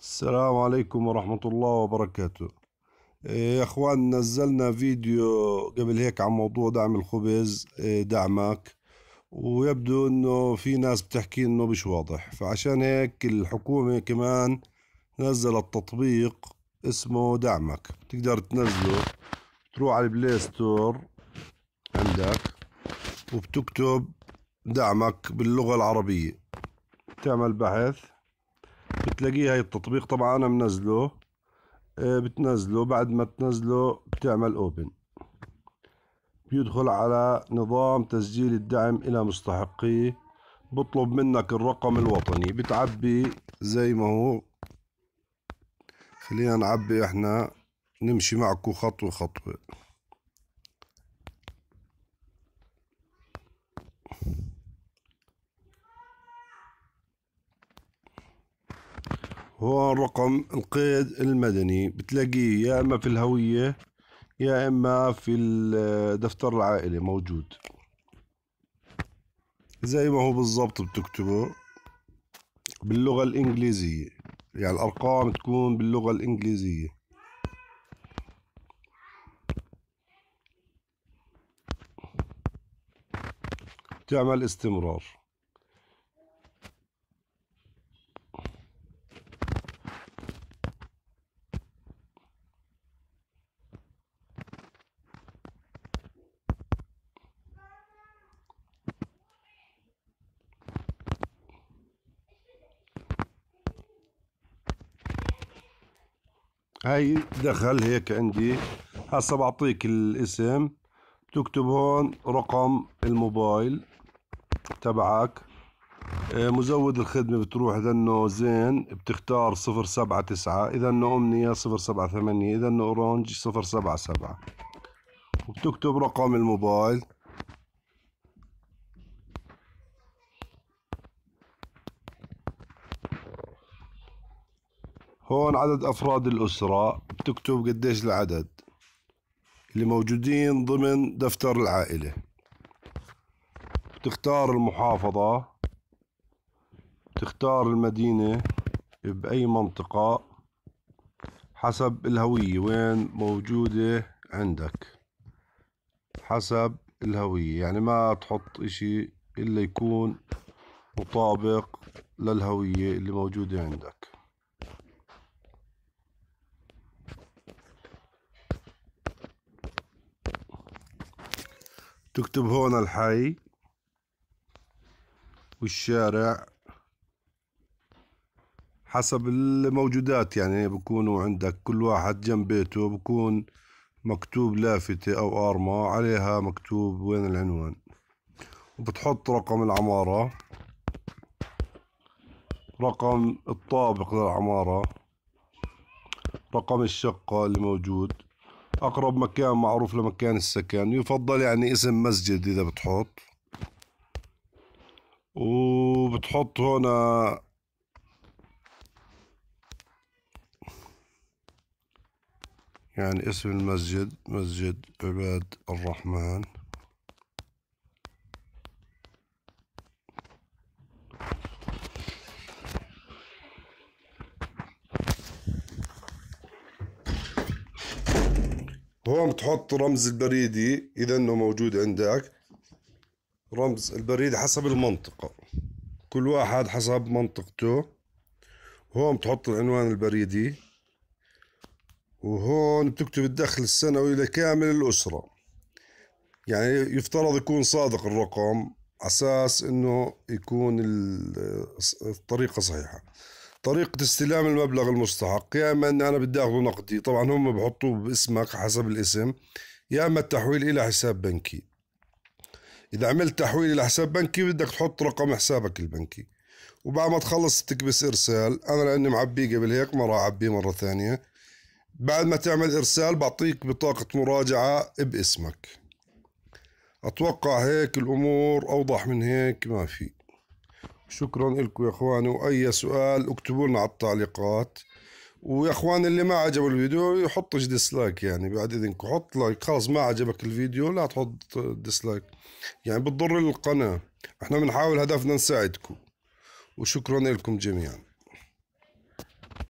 السلام عليكم ورحمة الله وبركاته إيه، يا اخوان نزلنا فيديو قبل هيك عن موضوع دعم الخبز إيه، دعمك ويبدو انه في ناس بتحكي انه مش واضح فعشان هيك الحكومة كمان نزلت تطبيق اسمه دعمك تقدر تنزله تروح على البلاي ستور عندك وبتكتب دعمك باللغة العربية تعمل بحث بتلاقيه هاي التطبيق طبعا انا منزله آه، بتنزله بعد ما تنزله بتعمل اوبن بيدخل على نظام تسجيل الدعم الى مستحقيه بطلب منك الرقم الوطني بتعبي زي ما هو خلينا نعبي احنا نمشي معكم خطوة خطوة هو رقم القيد المدني بتلاقيه يا اما في الهوية يا اما في دفتر العائلة موجود زي ما هو بالضبط بتكتبه باللغة الإنجليزية يعني الأرقام تكون باللغة الإنجليزية تعمل استمرار هاي دخل هيك عندي هسا بعطيك الاسم تكتب هون رقم الموبايل تبعك آه، مزود الخدمة بتروح إذا إنه زين بتختار صفر سبعة تسعة إذا إنه أمنية صفر سبعة ثمانية إذا إنه أورانج صفر سبعة سبعة وبتكتب رقم الموبايل هون عدد أفراد الأسرة بتكتب قديش العدد اللي موجودين ضمن دفتر العائلة بتختار المحافظة بتختار المدينة بأي منطقة حسب الهوية وين موجودة عندك حسب الهوية يعني ما تحط اشي إلا يكون مطابق للهوية اللي موجودة عندك تكتب هون الحي والشارع حسب الموجودات يعني بكونوا عندك كل واحد جنب بيته بكون مكتوب لافتة أو أرما عليها مكتوب وين العنوان وبتحط رقم العمارة رقم الطابق للعمارة رقم الشقة اللي موجود أقرب مكان معروف لمكان السكن يفضل يعني اسم مسجد إذا بتحط وبتحط هنا يعني اسم المسجد مسجد عباد الرحمن هون بتحط رمز البريدي اذا انه موجود عندك رمز البريد حسب المنطقة كل واحد حسب منطقته هون بتحط العنوان البريدي وهون بتكتب الدخل السنوي لكامل الأسرة يعني يفترض يكون صادق الرقم أساس أنه يكون الطريقة صحيحة طريقة استلام المبلغ المستحق يا إما أني أنا بدي أخذه نقدي طبعا هم بحطوه باسمك حسب الاسم يا إما التحويل إلى حساب بنكي إذا عملت تحويل إلى حساب بنكي بدك تحط رقم حسابك البنكي وبعد ما تخلص تكبس إرسال أنا لأني معبيه قبل هيك ما راح أعبيه مرة ثانية بعد ما تعمل إرسال بعطيك بطاقة مراجعة باسمك أتوقع هيك الأمور أوضح من هيك ما في شكرا لكم يا اخوان واي سؤال اكتبوا لنا على التعليقات ويا اخوان اللي ما عجب الفيديو يحط ديسلايك يعني بعد اذنكم حط لايك خلص ما عجبك الفيديو لا تحط ديسلايك يعني بتضر القناه احنا بنحاول هدفنا نساعدكم وشكرا لكم جميعا